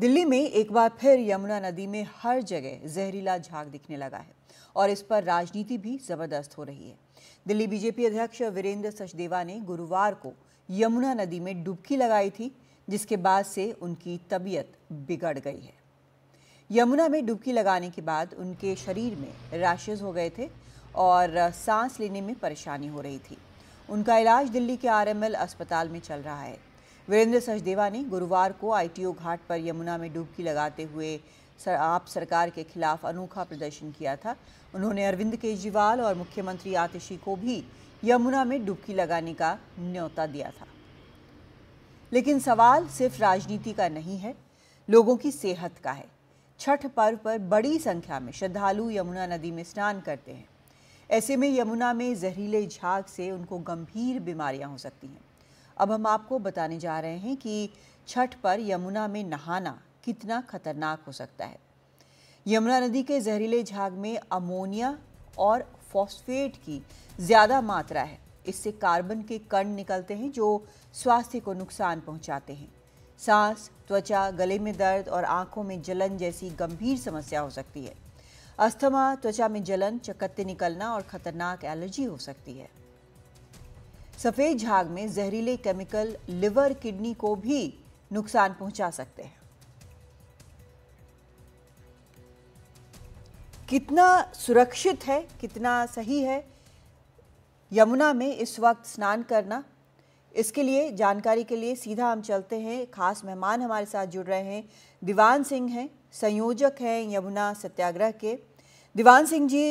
दिल्ली में एक बार फिर यमुना नदी में हर जगह जहरीला झाग दिखने लगा है और इस पर राजनीति भी जबरदस्त हो रही है दिल्ली बीजेपी अध्यक्ष वीरेंद्र सचदेवा ने गुरुवार को यमुना नदी में डुबकी लगाई थी जिसके बाद से उनकी तबीयत बिगड़ गई है यमुना में डुबकी लगाने के बाद उनके शरीर में रैशेज हो गए थे और सांस लेने में परेशानी हो रही थी उनका इलाज दिल्ली के आरएमएल अस्पताल में चल रहा है वीरेंद्र सचदेवा ने गुरुवार को आईटीओ घाट पर यमुना में डुबकी लगाते हुए सर आप सरकार के खिलाफ अनोखा प्रदर्शन किया था उन्होंने अरविंद केजरीवाल और मुख्यमंत्री आतिशी को भी यमुना में डुबकी लगाने का न्योता दिया था लेकिन सवाल सिर्फ राजनीति का नहीं है लोगों की सेहत का है छठ पर्व पर बड़ी संख्या में श्रद्धालु यमुना नदी में स्नान करते हैं ऐसे में यमुना में जहरीले झाग से उनको गंभीर बीमारियां हो सकती हैं अब हम आपको बताने जा रहे हैं कि छठ पर यमुना में नहाना कितना खतरनाक हो सकता है यमुना नदी के जहरीले झाग में अमोनिया और फॉस्फेट की ज़्यादा मात्रा है इससे कार्बन के कण निकलते हैं जो स्वास्थ्य को नुकसान पहुंचाते हैं सांस त्वचा गले में दर्द और आंखों में जलन जैसी गंभीर समस्या हो सकती है अस्थमा त्वचा में जलन चकत्ते निकलना और खतरनाक एलर्जी हो सकती है सफ़ेद झाग में जहरीले केमिकल लिवर किडनी को भी नुकसान पहुंचा सकते हैं कितना सुरक्षित है कितना सही है यमुना में इस वक्त स्नान करना इसके लिए जानकारी के लिए सीधा हम चलते हैं खास मेहमान हमारे साथ जुड़ रहे हैं दीवान सिंह हैं संयोजक हैं यमुना सत्याग्रह के दीवान सिंह जी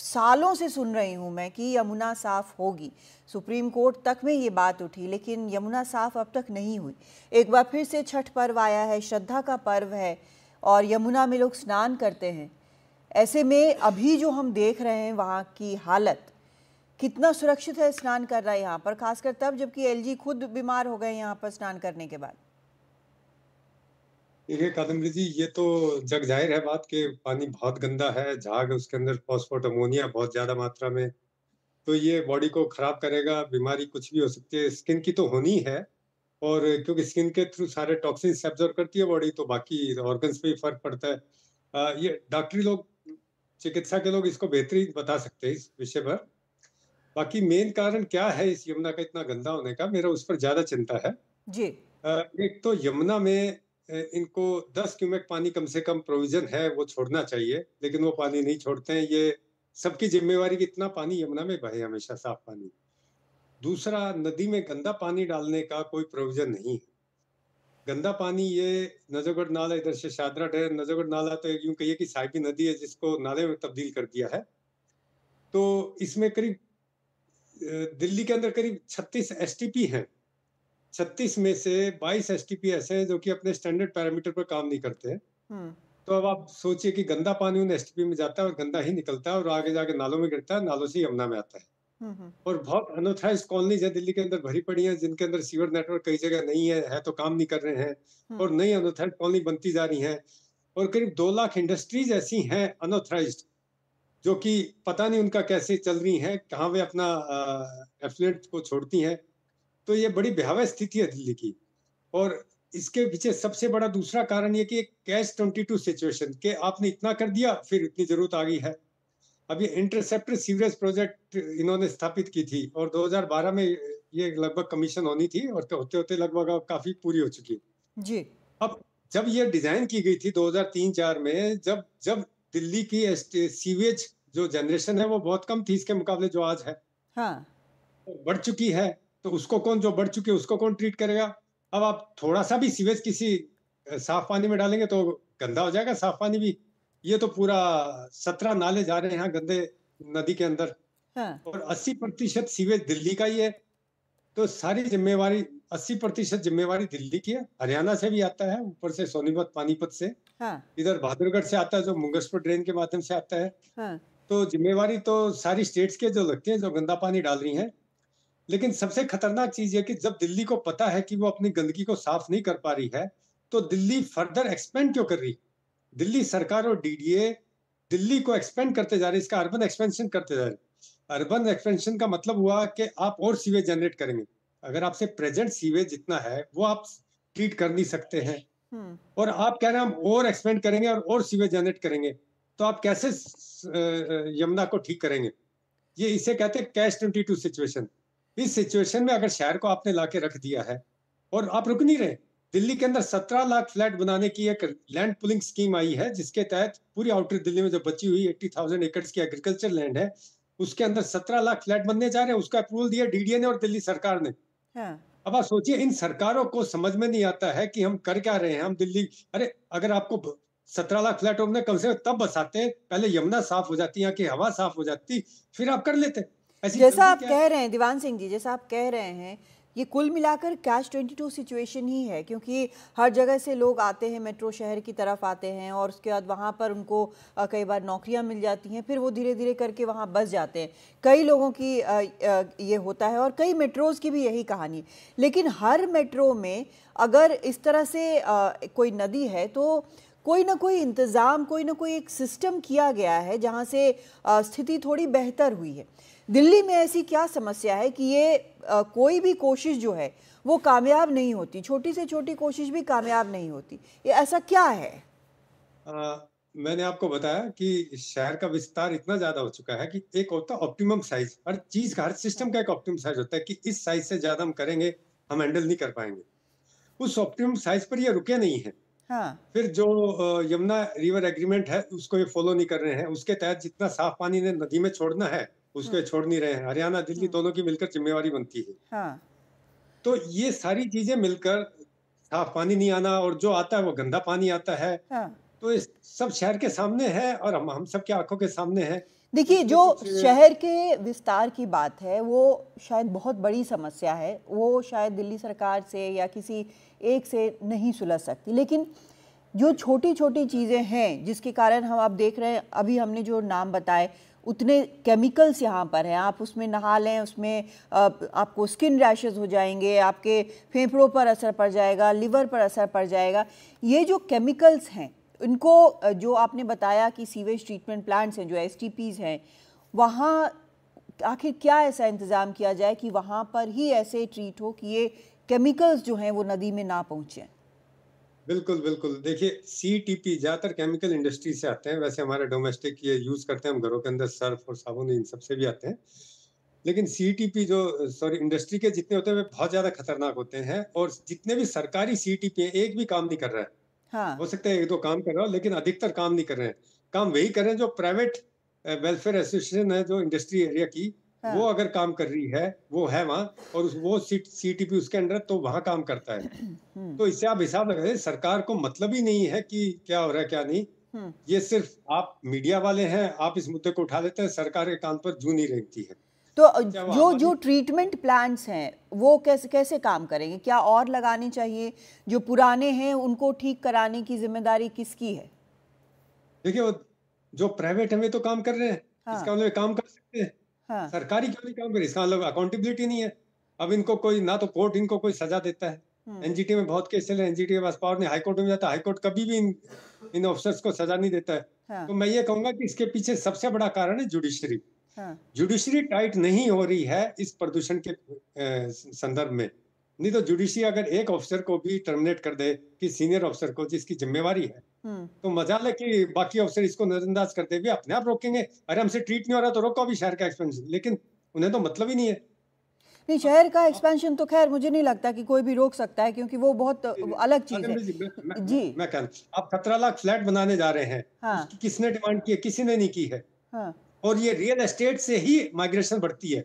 सालों से सुन रही हूँ मैं कि यमुना साफ होगी सुप्रीम कोर्ट तक में ये बात उठी लेकिन यमुना साफ अब तक नहीं हुई एक बार फिर से छठ पर्व आया है श्रद्धा का पर्व है और यमुना में लोग स्नान करते हैं ऐसे में अभी जो हम देख रहे हैं वहाँ की हालत कितना सुरक्षित है स्नान करना यहाँ पर खासकर तब जबकि एलजी खुद बीमार हो गए यहाँ पर स्नान करने के बाद देखिए कादम्बरी जी ये तो जग जाहिर है बात के पानी बहुत गंदा है झाग उसके अंदर फॉस्फोट अमोनिया बहुत ज़्यादा मात्रा में तो ये बॉडी को ख़राब करेगा बीमारी कुछ भी हो सकती है स्किन की तो होनी है और क्योंकि स्किन के थ्रू सारे टॉक्सिन एब्जॉर्व करती है बॉडी तो बाकी ऑर्गन्स पे भी फर्क पड़ता है आ, ये डॉक्टरी लोग चिकित्सा के लोग इसको बेहतरीन बता सकते हैं इस विषय पर बाकी मेन कारण क्या है इस यमुना का इतना गंदा होने का मेरा उस पर ज़्यादा चिंता है जी एक तो यमुना में इनको 10 क्यूमेक पानी कम से कम प्रोविजन है वो छोड़ना चाहिए लेकिन वो पानी नहीं छोड़ते हैं ये सबकी जिम्मेवारी की इतना पानी यमुना में बहे हमेशा साफ पानी दूसरा नदी में गंदा पानी डालने का कोई प्रोविजन नहीं है गंदा पानी ये नजोगढ़ नाला इधर से शादरा डैम नजोगढ़ नाला तो यूं कहिए कि साहिबी नदी है जिसको नाले में तब्दील कर दिया है तो इसमें करीब दिल्ली के अंदर करीब 36 एसटीपी हैं छत्तीस में से बाईस एस टी पी ऐसे है जो कि अपने स्टैंडर्ड पैरामीटर पर काम नहीं करते हैं हम्म। तो अब आप सोचिए कि गंदा पानी उन एस टी पी में जाता है और गंदा ही निकलता है और आगे जाके नालों में गिरता है नालों से यमुना में आता है हम्म, हम्म। और बहुत अनोथराइज कॉलोनीज है दिल्ली के अंदर भरी पड़ी है जिनके अंदर सीवर नेटवर्क कई जगह नहीं है है तो काम नहीं कर रहे हैं और नई अनोथराइज कॉलोनी बनती जा रही है और करीब दो लाख इंडस्ट्रीज ऐसी हैं अनोथराइज जो कि पता नहीं उनका कैसे चल रही है कहाँ वे अपना एफ्लुएंट को छोड़ती हैं तो ये बड़ी भयावह स्थिति है दिल्ली की और इसके पीछे सबसे बड़ा दूसरा कारण ये कि कैश ट्वेंटी टू सिचुएशन के आपने इतना कर दिया फिर इतनी जरूरत आ गई है अब ये इंटरसेप्टर सीवरेज प्रोजेक्ट इन्होंने स्थापित की थी और 2012 में ये लगभग कमीशन होनी थी और होते होते लगभग काफी पूरी हो चुकी जी अब जब ये डिजाइन की गई थी 2003-4 में जब जब दिल्ली की सीवेज जो जनरेशन है वो बहुत कम थी इसके मुकाबले जो आज है हाँ। बढ़ चुकी है तो उसको कौन जो बढ़ चुके उसको कौन ट्रीट करेगा अब आप थोड़ा सा भी सीवेज किसी साफ पानी में डालेंगे तो गंदा हो जाएगा साफ पानी भी ये तो पूरा सत्रह नाले जा रहे हैं गंदे नदी के अंदर हाँ। और अस्सी प्रतिशत सीवेज दिल्ली का ही है तो सारी जिम्मेवारी अस्सी प्रतिशत जिम्मेवारी दिल्ली की है हरियाणा से भी आता है ऊपर से सोनीपत पानीपत से हाँ। इधर बहादुरगढ़ से आता है जो मुंगसपुर ड्रेन के माध्यम से आता है हाँ। तो जिम्मेवारी तो सारी स्टेट्स के जो लगती है जो गंदा पानी डाल रही है लेकिन सबसे खतरनाक चीज ये कि जब दिल्ली को पता है कि वो अपनी गंदगी को साफ नहीं कर पा रही है तो दिल्ली फर्दर एक्सपेंड क्यों कर रही दिल्ली सरकार और डीडीए दिल्ली को एक्सपेंड करते जा रहे इसका अर्बन एक्सपेंशन करते जा रहे अर्बन एक्सपेंशन का मतलब हुआ कि आप और सीवेज जनरेट करेंगे अगर आपसे प्रेजेंट सीवेज जितना है वो आप ट्रीट कर नहीं सकते हैं हम्म। और आप कह रहे हैं हम और एक्सपेंड करेंगे और और सीवेज जनरेट करेंगे तो आप कैसे यमुना को ठीक करेंगे ये इसे कहते हैं कैश ट्वेंटी टू सिचुएशन इस सिचुएशन में अगर शहर को आपने लाके रख दिया है और आप रुक नहीं रहे दिल्ली के अंदर सत्रह लाख फ्लैट बनाने की एक लैंड पुलिंग स्कीम आई है जिसके तहत पूरी आउटर दिल्ली में जो बची हुई एट्टी थाउजेंड एकड़ की एग्रीकल्चर लैंड है उसके अंदर सत्रह लाख फ्लैट बनने जा रहे हैं उसका अप्रूवल दिया डीडीए ने और दिल्ली सरकार ने हाँ। अब आप सोचिए इन सरकारों को समझ में नहीं आता है कि हम कर क्या रहे हैं हम दिल्ली अरे अगर आपको सत्रह लाख फ्लैट हमने कम से कम तब बसाते पहले यमुना साफ हो जाती यहाँ की हवा साफ हो जाती फिर आप कर लेते हैं जैसा आप कह रहे हैं दीवान सिंह जी जैसा आप कह रहे हैं ये कुल मिलाकर कैश 22 सिचुएशन ही है क्योंकि हर जगह से लोग आते हैं मेट्रो शहर की तरफ आते हैं और उसके बाद वहाँ पर उनको कई बार नौकरियाँ मिल जाती हैं फिर वो धीरे धीरे करके वहाँ बस जाते हैं कई लोगों की ये होता है और कई मेट्रोज़ की भी यही कहानी लेकिन हर मेट्रो में अगर इस तरह से कोई नदी है तो कोई ना कोई इंतज़ाम कोई ना कोई एक सिस्टम किया गया है जहाँ से स्थिति थोड़ी बेहतर हुई है दिल्ली में ऐसी क्या समस्या है कि ये कोई भी कोशिश जो है वो कामयाब नहीं होती छोटी से छोटी कोशिश भी कामयाब नहीं होती ये ऐसा क्या है आ, मैंने आपको बताया कि शहर का विस्तार इतना ज्यादा हो चुका है कि एक होता है ऑप्टिमम साइज हर चीज का हर सिस्टम का एक ऑप्टिमम साइज होता है कि इस साइज से ज्यादा हम करेंगे हम हैंडल नहीं कर पाएंगे उस ऑप्टिमम साइज पर यह रुके नहीं है हाँ। फिर जो यमुना रिवर एग्रीमेंट है उसको ये फॉलो नहीं कर रहे हैं उसके तहत जितना साफ पानी ने नदी में छोड़ना है उसको हाँ। छोड़ नहीं रहे हैं हरियाणा दिल्ली हाँ। दोनों की मिलकर जिम्मेवारी बनती है हाँ। तो ये सारी चीजें मिलकर साफ पानी नहीं आना और जो आता है वो गंदा पानी आता है हाँ। तो इस सब शहर के सामने है और हम हम के आंखों के सामने है देखिए जो शहर के विस्तार की बात है वो शायद बहुत बड़ी समस्या है वो शायद दिल्ली सरकार से या किसी एक से नहीं सुलझ सकती लेकिन जो छोटी छोटी चीज़ें हैं जिसके कारण हम आप देख रहे हैं अभी हमने जो नाम बताए उतने केमिकल्स यहाँ पर हैं आप उसमें नहा लें उसमें आप, आपको स्किन रैशेज हो जाएंगे आपके फेफड़ों पर असर पड़ जाएगा लिवर पर असर पड़ जाएगा ये जो केमिकल्स हैं उनको जो आपने बताया कि सीवेज ट्रीटमेंट प्लांट्स हैं जो एस हैं वहाँ आखिर क्या ऐसा इंतज़ाम किया जाए कि वहाँ पर ही ऐसे ट्रीट हो कि ये केमिकल्स जो हैं वो नदी में ना पहुँचे बिल्कुल बिल्कुल देखिए सी टी पी ज़्यादातर केमिकल इंडस्ट्री से आते हैं वैसे हमारे डोमेस्टिक ये यूज़ करते हैं हम घरों के अंदर सर्फ और साबुन इन सबसे भी आते हैं लेकिन सी टी पी जो सॉरी इंडस्ट्री के जितने होते हैं वे बहुत ज़्यादा खतरनाक होते हैं और जितने भी सरकारी सी टी पी एक भी काम नहीं कर रहा है हाँ. हो सकता है एक दो काम कर रहा हो लेकिन अधिकतर काम नहीं कर रहे हैं काम वही कर रहे हैं जो प्राइवेट वेलफेयर एसोसिएशन है जो इंडस्ट्री एरिया की हाँ. वो अगर काम कर रही है वो है वहाँ और उस, वो सी टी पी उसके अंडर तो वहाँ काम करता है हम्म। तो इससे आप हिसाब लगा सरकार को मतलब ही नहीं है कि क्या हो रहा है क्या नहीं हम्म। ये सिर्फ आप मीडिया वाले हैं आप इस मुद्दे को उठा लेते हैं सरकार के कान पर जू नहीं रहती है तो जो जो ट्रीटमेंट प्लान्स हैं वो कैसे कैसे काम करेंगे क्या और लगाने चाहिए जो पुराने हैं उनको ठीक कराने की जिम्मेदारी किसकी है देखिए वो जो प्राइवेट हमें तो काम कर रहे हैं हाँ। इसका मतलब काम कर सकते हैं हाँ। सरकारी क्यों नहीं काम कर इसका मतलब अकाउंटेबिलिटी नहीं है अब इनको कोई ना तो कोर्ट इनको कोई सजा देता है एनजीटी हम्म। में बहुत केस चले एनजीटी के पास पावर नहीं हाईकोर्ट में जाता हाईकोर्ट कभी भी इन इन ऑफिसर्स को सजा नहीं देता है हाँ। तो मैं ये कहूंगा कि इसके पीछे सबसे बड़ा कारण है जुडिशरी हाँ। जुडिशरी टाइट नहीं हो रही है इस प्रदूषण के संदर्भ में नहीं तो जुडिशरी अगर एक ऑफिसर को भी टर्मिनेट कर दे कि सीनियर ऑफिसर को जिसकी जिम्मेवारी है हम्म। तो मजा ले कि बाकी ऑफिसर इसको नजरअंदाज करते हुए अपने आप रोकेंगे अरे हमसे ट्रीट नहीं हो रहा तो रोको अभी शहर का एक्सपेंशन लेकिन उन्हें तो मतलब ही नहीं है नहीं शहर का एक्सपेंशन तो खैर मुझे नहीं लगता कि कोई भी रोक सकता है क्योंकि वो बहुत अलग चीज है जी मैं, जी मैं कह आप सत्रह लाख फ्लैट बनाने जा रहे हैं हाँ। किसने डिमांड की है किसी ने नहीं की है हाँ। और ये रियल एस्टेट से ही माइग्रेशन बढ़ती है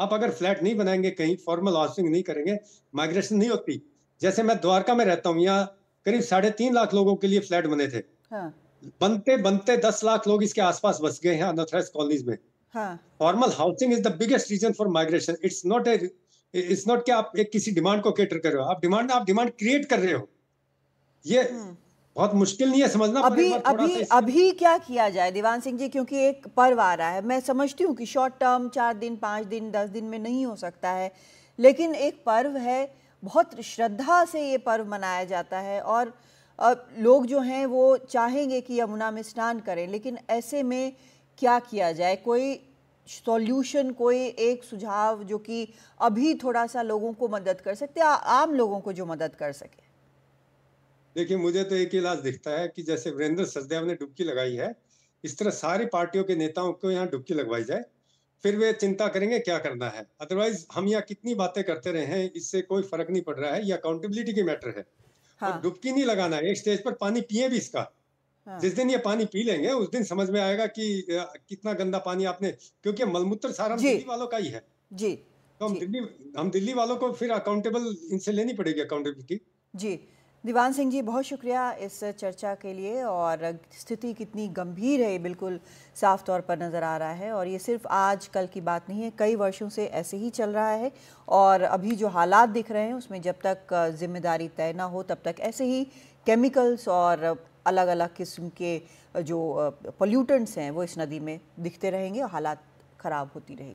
आप अगर फ्लैट नहीं बनाएंगे कहीं फॉर्मल हाउसिंग नहीं करेंगे माइग्रेशन नहीं होती जैसे मैं द्वारका में रहता हूँ यहाँ करीब साढ़े तीन लाख लोगों के लिए फ्लैट बने थे हाँ। बनते बनते दस लाख लोग इसके आसपास बस गए हैं अनऑथराइज कॉलोनीज में formal housing is the biggest reason for migration it's not a it's not कि आप एक किसी डिमांड को कैटर कर रहे हो आप डिमांड आप डिमांड क्रिएट कर रहे हो ये हम्म। बहुत मुश्किल नहीं है समझना अभी अभी अभी क्या किया जाए दीवान सिंह जी क्योंकि एक पर्व आ रहा है मैं समझती हूँ कि शॉर्ट टर्म चार दिन पाँच दिन दस दिन में नहीं हो सकता है लेकिन एक पर्व है बहुत श्रद्धा से ये पर्व मनाया जाता है और लोग जो हैं वो चाहेंगे कि यमुना में स्नान करें लेकिन ऐसे में क्या किया जाए कोई सॉल्यूशन कोई एक सुझाव जो कि अभी थोड़ा सा लोगों को मदद कर सकते आम लोगों को जो मदद कर सके देखिए मुझे तो एक इलाज दिखता है कि जैसे वीरेंद्र सचदेव ने डुबकी लगाई है इस तरह सारी पार्टियों के नेताओं को यहाँ डुबकी लगवाई जाए फिर वे चिंता करेंगे क्या करना है अदरवाइज हम यहाँ कितनी बातें करते रहे हैं इससे कोई फर्क नहीं पड़ रहा है ये अकाउंटेबिलिटी की मैटर है हाँ। डुबकी नहीं लगाना है एक स्टेज पर पानी पिए भी इसका हाँ। जिस दिन ये पानी पी लेंगे उस दिन समझ में आएगा कि कितना गंदा पानी आपने क्योंकि मलमूत्र सारा दिल्ली वालों का ही है जी तो हम दिल्ली हम दिल्ली वालों को फिर अकाउंटेबल इनसे लेनी पड़ेगी अकाउंटेबिलिटी जी दीवान सिंह जी बहुत शुक्रिया इस चर्चा के लिए और स्थिति कितनी गंभीर है ये बिल्कुल साफ तौर पर नज़र आ रहा है और ये सिर्फ आज कल की बात नहीं है कई वर्षों से ऐसे ही चल रहा है और अभी जो हालात दिख रहे हैं उसमें जब तक जिम्मेदारी तय ना हो तब तक ऐसे ही केमिकल्स और अलग अलग किस्म के जो पोल्यूटेंट्स हैं वो इस नदी में दिखते रहेंगे और हालात ख़राब होती रहेगी